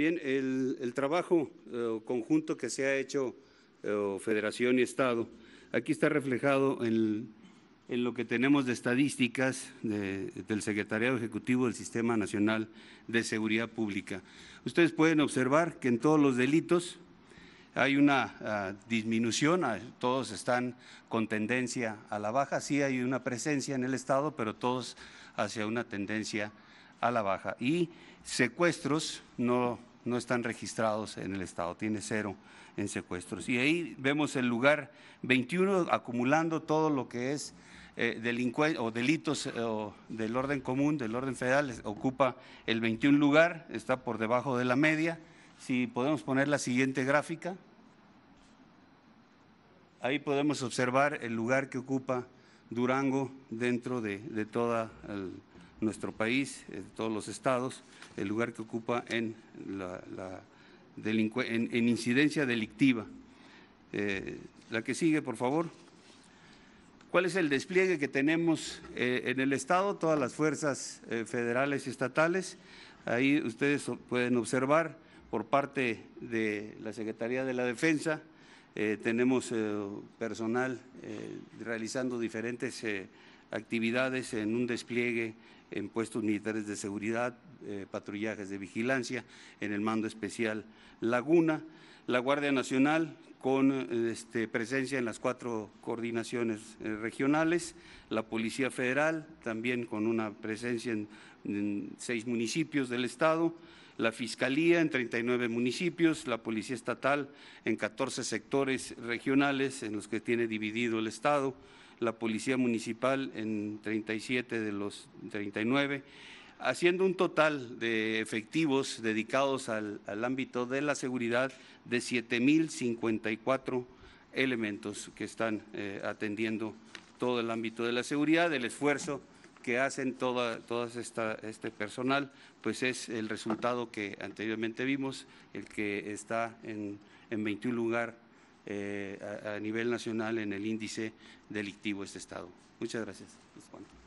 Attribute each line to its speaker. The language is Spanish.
Speaker 1: Bien, el, trabajo eh, conjunto que se ha hecho eh, Federación y Estado, aquí está reflejado en, lo que tenemos de estadísticas del Secretariado Ejecutivo del Sistema Nacional de Seguridad Pública. Ustedes pueden observar que en todos los delitos hay una ah, disminución, ah, todos están con tendencia a la baja, sí hay una presencia en el Estado, pero todos hacia una tendencia a la baja. Y secuestros no no están registrados en el Estado, tiene cero en secuestros. Y ahí vemos el lugar 21 acumulando todo lo que es eh, o delitos eh, del orden común, del orden federal, ocupa el 21 lugar, está por debajo de la media. Si podemos poner la siguiente gráfica, ahí podemos observar el lugar que ocupa Durango dentro de, de toda el nuestro país, eh, todos los estados, el lugar que ocupa en, la, en, incidencia delictiva. Eh, la que sigue, por favor. ¿Cuál es el despliegue que tenemos eh, en el Estado? Todas las fuerzas federales y estatales. Ahí ustedes pueden observar por parte de la Secretaría de la Defensa. tenemos personal realizando diferentes actividades en un despliegue en puestos militares de seguridad, eh, patrullajes de vigilancia, en el mando especial Laguna, la Guardia Nacional con este, presencia en las cuatro coordinaciones eh, regionales, la Policía Federal también con una presencia en, en seis municipios del Estado, la Fiscalía en 39 municipios, la Policía Estatal en 14 sectores regionales en los que tiene dividido el Estado, la Policía Municipal en 37 de los 39, haciendo un total de efectivos dedicados al, ámbito de la seguridad de 7.054 elementos que están eh, atendiendo todo el ámbito de la seguridad, el esfuerzo que hacen toda, esta este personal, pues es el resultado que anteriormente vimos, el que está en, en 21 lugar eh, a, a, nivel nacional en el índice delictivo de este Estado. Muchas gracias.